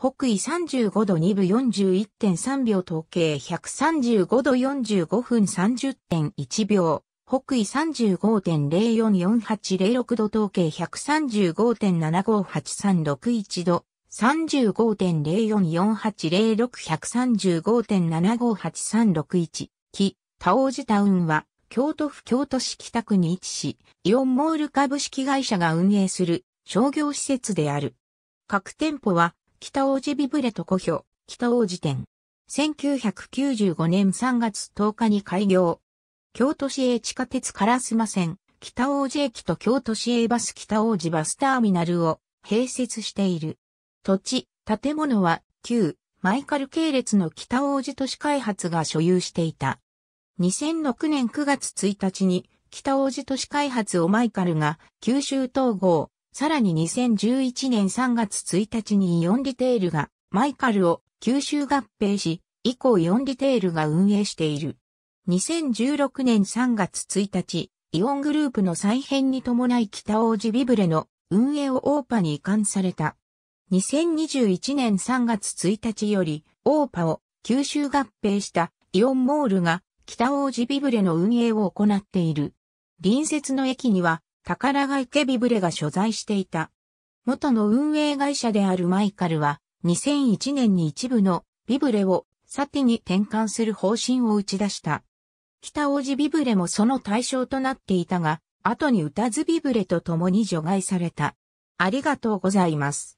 北緯35度2分41.3秒統計135度45分30.1秒。北緯35.044806度統計135.75836 1度。3 5 0 4 4 8 0 6 1 3 5 7 5 8 3 6期、タオージタウンは、京都府京都市北区に位置し、イオンモール株式会社が運営する商業施設である。各店舗は北王子ビブレト古表、北王子店。1995年3月10日に開業。京都市営地下鉄烏丸線、北王子駅と京都市営バス北王子バスターミナルを併設している。土地、建物は旧マイカル系列の北王子都市開発が所有していた。2006年9月1日に北王子都市開発をマイカルが九州統合さらに2011年3月1日にイオンリテールがマイカルを吸収合併し、以降イオンリテールが運営している。2016年3月1日、イオングループの再編に伴い北王子ビブレの運営をオーパに移管された。2021年3月1日より、オーパを吸収合併したイオンモールが北王子ビブレの運営を行っている。隣接の駅には宝が池ビブレが所在していた。元の運営会社であるマイカルは、2001年に一部のビブレをサティに転換する方針を打ち出した。北王子ビブレもその対象となっていたが、後に歌ズビブレと共に除外された。ありがとうございます。